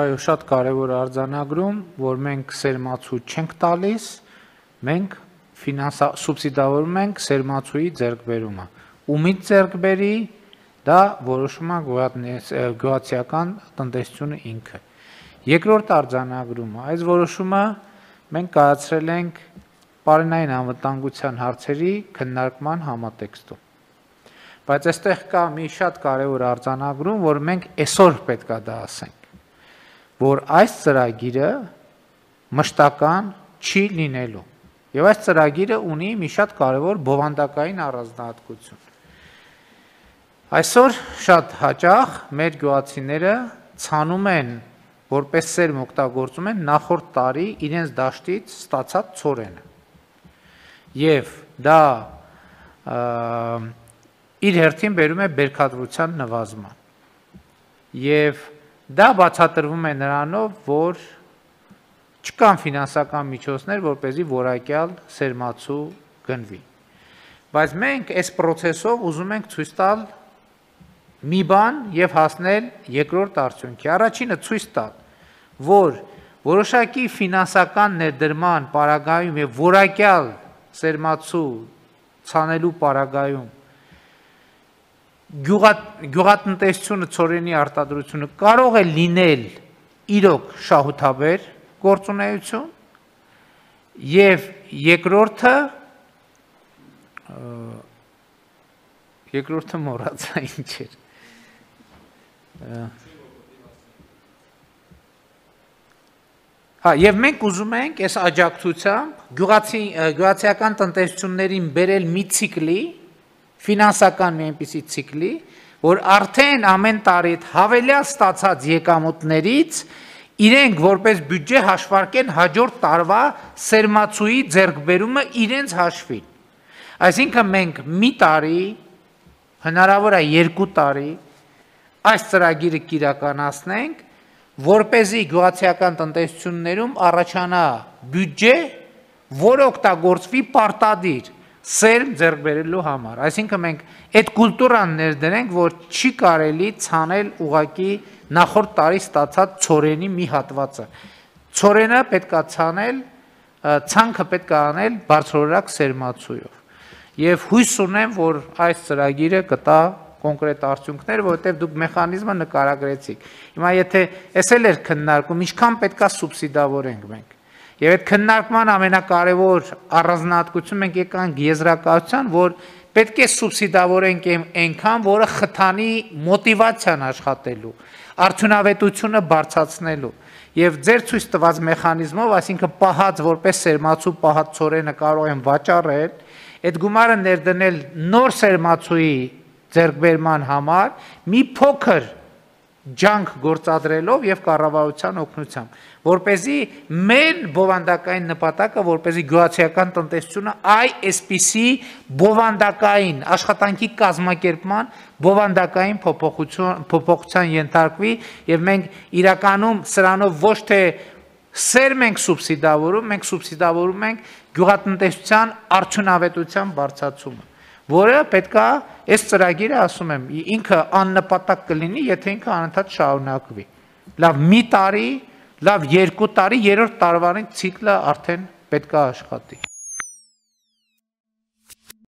Այո, շատ կարևոր արձանագրում, որ մենք սերմացու չենք տալիս, մենք ֆինանսա սուբսիդավորում ենք սերմացուի ձեռքբերումը։ Ումից ձեռքբերի, դա որոշում է գյուղացիական տնտեսությունը ինքը։ Երկրորդ արձանագրումը, այս որոշումը մենք կայացրել ենք Պարենային անվտանգության հարցերի քննարկման համատեքստում։ Բայց այստեղ կա մի շատ կարևոր արձանագրում, որ մենք այսօր պետքա դա ասենք, որ այս ծրագիրը մշտական չի լինելու։ Եվ այս ծրագիրը ունի մի շատ կարևոր բովանդակային առանձնահատկություն։ Այսօր շատ հաճախ մեր գյուղացիները ցանում են որպես սերմ օգտագործում են նախորդ տարի իրենց դաշտից ստացած ծորենը։ Եվ դա և, իր հերթին բերում է բերքադրության նվազման։ Եվ դա բացատրվում է նրանով, որ չկան ֆինանսական միջոցներ, որ เป զի որակյալ սերմացու գնվի։ Բայց մենք այս process-ով ուզում ենք ցույց տալ մի բան եւ հասնել երկրորդ արդյունքի։ Առաջինը ցույց տալ, որ որոշակի ֆինանսական ներդրման պարագայում եւ որակյալ սերմացու ցանելու պարագայում գյուղատնտեսությունը ծորենի արտադրությունը կարող է լինել իրոք շահութաբեր գործունեություն եւ երկրորդը երկրորդը մոռացա ինչ էր Հա, եւ մենք ուզում ենք այս աջակցությամբ գյուղացի գյուղացիական տնտեսություններին բերել մի ցիկլի, ֆինանսական մի այնպիսի ցիկլի, որ արդեն ամեն տարի հավելյալ ստացած եկամուտներից իրենք որպես բյուջե հաշվարկեն հաջորդ տարվա սերմացուի ձեռքբերումը իրենց հաշվին։ Այսինքն մենք մի տարի հնարավոր է երկու տարի այս ծրագիրը կիրականացնենք, որ เป զի գյուղացիական տնտեսություններում առաջանա բյուջե, որը օգտագործվի պարտադիր սերմ ձեռք բերելու համար։ Այսինքն մենք այդ կուլտուրան ներդրենք, որ չի կարելի ցանել ուղակի նախորդ տարի ստացած ծորենի մի հատվածը։ Ծորենը պետքա ցանել, ցանկը պետքա անել բարձրորակ սերմացույով։ Եվ հույս ունեմ, որ այս ծրագիրը կտա կոնկրետ արդյունքներ, որովհետև դուք մեխանիզմը նկարագրեցիք։ Հիմա եթե էս էլ էր քննարկում, ինչքան պետքա սուբսիդավորենք մենք Եվ այդ քննարկման ամենակարևոր առանձնահատկությունը մենք եկանք եզրակացության, որ պետք է սուբսիդավորենք այնքան, որը խթանի մոտիվացիան աշխատելու, արդյունավետությունը բարձրացնելու։ Եվ ձեր ցույց տված մեխանիզմով, այսինքն պահած որպես սերմացու պահածորենը կարող են վաճառել, այդ գումարը ներդնել նոր սերմացուի ձեռքբերման համար մի փոքր ջանք գործադրելով եւ կառավարության օգնությամբ, որ เป զի մեր բովանդակային նպատակը, որ เป զի գյուղացիական տնտեսությունը այ այսպիսի բովանդակային աշխատանքի կազմակերպման բովանդակային փոփոխություն փոփոխության ենթարկվի եւ մենք իրականում սրանով ոչ թե սերմ ենք սուբսիդավորում, մենք սուբսիդավորում ենք գյուղատնտեսության արդյունավետության բարձրացումը որը պետքա այս ծրագիրը ասում եմ ինքը աննպատակ կլինի, եթե ինքը անընդհատ շարունակվի։ Լավ, մի տարի, լավ, երկու տարի, երրորդ տարվանից ցիկլը արդեն պետքա աշխատի։